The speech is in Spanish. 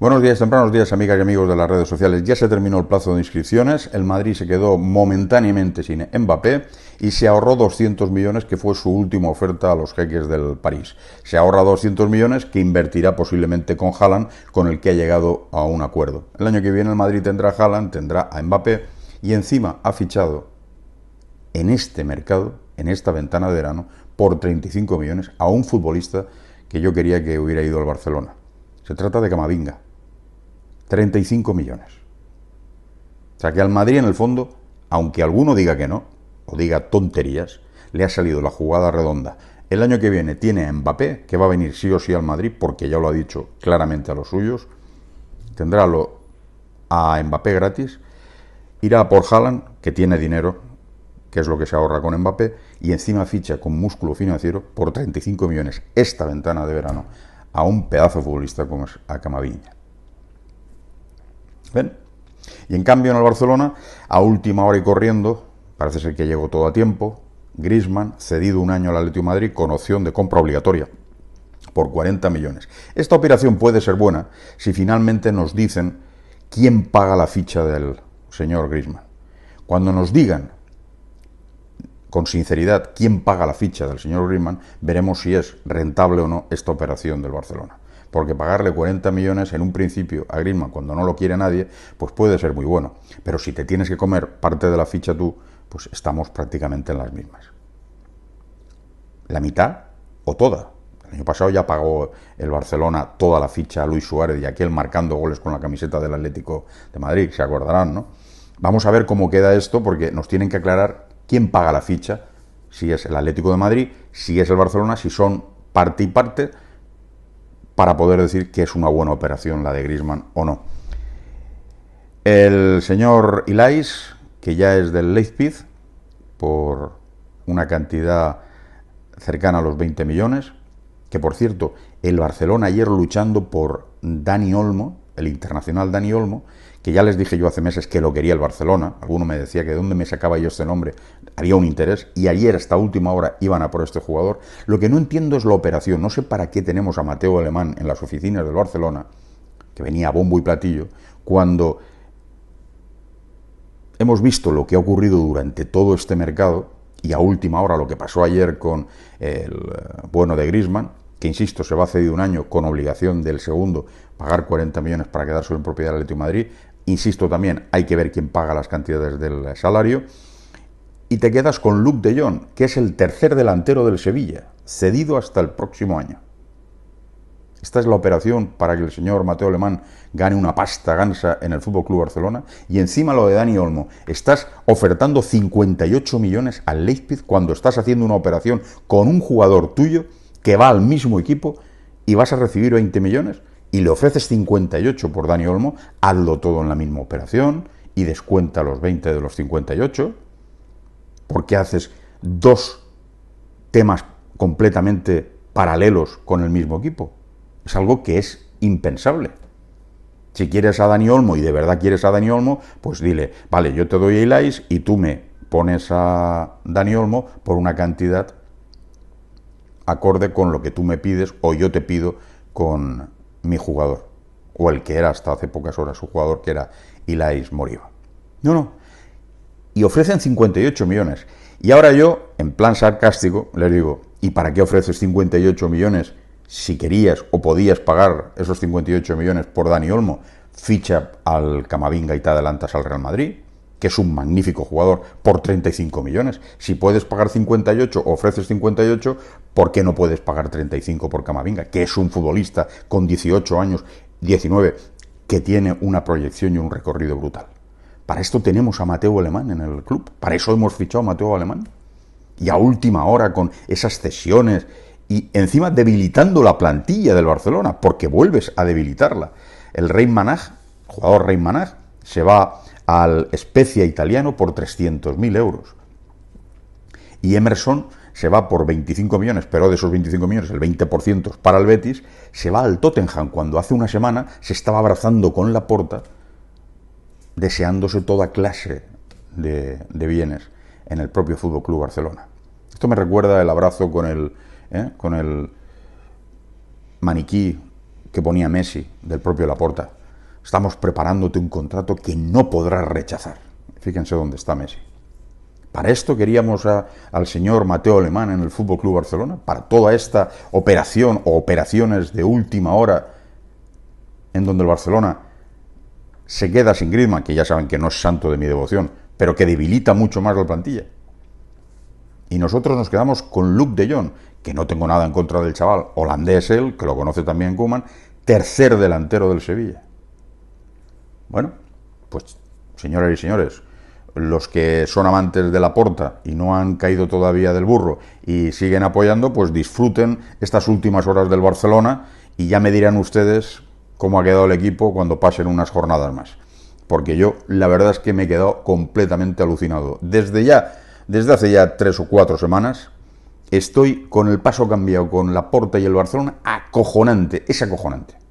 Buenos días, tempranos días, amigas y amigos de las redes sociales. Ya se terminó el plazo de inscripciones. El Madrid se quedó momentáneamente sin Mbappé y se ahorró 200 millones, que fue su última oferta a los jeques del París. Se ahorra 200 millones que invertirá posiblemente con Haaland, con el que ha llegado a un acuerdo. El año que viene el Madrid tendrá a Haaland, tendrá a Mbappé y encima ha fichado en este mercado, en esta ventana de verano, por 35 millones a un futbolista que yo quería que hubiera ido al Barcelona. Se trata de Camavinga 35 millones. O sea que al Madrid, en el fondo, aunque alguno diga que no, o diga tonterías, le ha salido la jugada redonda. El año que viene tiene a Mbappé, que va a venir sí o sí al Madrid, porque ya lo ha dicho claramente a los suyos. Tendrá a Mbappé gratis. Irá por Haaland, que tiene dinero, que es lo que se ahorra con Mbappé, y encima ficha con músculo financiero por 35 millones esta ventana de verano a un pedazo futbolista como es a ¿Ven? Y en cambio en el Barcelona, a última hora y corriendo, parece ser que llegó todo a tiempo, Grisman, cedido un año al la de Madrid con opción de compra obligatoria por 40 millones. Esta operación puede ser buena si finalmente nos dicen quién paga la ficha del señor Grisman. Cuando nos digan con sinceridad quién paga la ficha del señor Grisman, veremos si es rentable o no esta operación del Barcelona porque pagarle 40 millones en un principio a Griezmann cuando no lo quiere nadie, pues puede ser muy bueno. Pero si te tienes que comer parte de la ficha tú, pues estamos prácticamente en las mismas. La mitad o toda. El año pasado ya pagó el Barcelona toda la ficha a Luis Suárez y aquel marcando goles con la camiseta del Atlético de Madrid, se acordarán, ¿no? Vamos a ver cómo queda esto porque nos tienen que aclarar quién paga la ficha, si es el Atlético de Madrid, si es el Barcelona, si son parte y parte para poder decir que es una buena operación la de Grisman o no. El señor Ilais, que ya es del Leipzig, por una cantidad cercana a los 20 millones, que por cierto, el Barcelona ayer luchando por Dani Olmo, el internacional Dani Olmo, que ya les dije yo hace meses que lo quería el Barcelona, alguno me decía que de dónde me sacaba yo este nombre, había un interés, y ayer, hasta última hora, iban a por este jugador. Lo que no entiendo es la operación, no sé para qué tenemos a Mateo Alemán en las oficinas del Barcelona, que venía a bombo y platillo, cuando hemos visto lo que ha ocurrido durante todo este mercado, y a última hora lo que pasó ayer con el eh, bueno de Griezmann, que insisto, se va a ceder un año con obligación del segundo, pagar 40 millones para quedarse en propiedad del Atlético Madrid. Insisto también, hay que ver quién paga las cantidades del salario. Y te quedas con Luke de Jong, que es el tercer delantero del Sevilla, cedido hasta el próximo año. Esta es la operación para que el señor Mateo Alemán gane una pasta gansa en el Fútbol Club Barcelona. Y encima lo de Dani Olmo. Estás ofertando 58 millones al Leipzig cuando estás haciendo una operación con un jugador tuyo que va al mismo equipo y vas a recibir 20 millones y le ofreces 58 por Dani Olmo, hazlo todo en la misma operación y descuenta los 20 de los 58, porque haces dos temas completamente paralelos con el mismo equipo. Es algo que es impensable. Si quieres a Dani Olmo y de verdad quieres a Dani Olmo, pues dile, vale, yo te doy a Elias y tú me pones a Dani Olmo por una cantidad acorde con lo que tú me pides o yo te pido con mi jugador, o el que era hasta hace pocas horas su jugador, que era Ilaís Moriba. No, no. Y ofrecen 58 millones. Y ahora yo, en plan sarcástico, les digo, ¿y para qué ofreces 58 millones si querías o podías pagar esos 58 millones por Dani Olmo? Ficha al Camavinga y te adelantas al Real Madrid que es un magnífico jugador, por 35 millones. Si puedes pagar 58, ofreces 58, ¿por qué no puedes pagar 35 por Camavinga? Que es un futbolista con 18 años, 19, que tiene una proyección y un recorrido brutal. Para esto tenemos a Mateo Alemán en el club, para eso hemos fichado a Mateo Alemán. Y a última hora con esas cesiones y encima debilitando la plantilla del Barcelona, porque vuelves a debilitarla. El Rey Manaj, jugador Rey Manaj, se va al especia italiano por 300.000 euros. Y Emerson se va por 25 millones, pero de esos 25 millones el 20% para el Betis, se va al Tottenham cuando hace una semana se estaba abrazando con la porta, deseándose toda clase de, bienes en el propio Fútbol Club Barcelona. Esto me recuerda el abrazo con el, ¿eh? con el maniquí que ponía Messi del propio Laporta. Estamos preparándote un contrato que no podrás rechazar. Fíjense dónde está Messi. Para esto queríamos al señor Mateo Alemán en el Fútbol Club Barcelona, para toda esta operación o operaciones de última hora en donde el Barcelona se queda sin Griezmann, que ya saben que no es santo de mi devoción, pero que debilita mucho más la plantilla. Y nosotros nos quedamos con Luke de Jong, que no tengo nada en contra del chaval, holandés él, que lo conoce también Kuman, tercer delantero del Sevilla. Bueno, pues señoras y señores, los que son amantes de la porta y no han caído todavía del burro y siguen apoyando, pues disfruten estas últimas horas del Barcelona y ya me dirán ustedes cómo ha quedado el equipo cuando pasen unas jornadas más. Porque yo la verdad es que me he quedado completamente alucinado. Desde ya, desde hace ya tres o cuatro semanas, estoy con el paso cambiado, con la porta y el Barcelona, acojonante, es acojonante.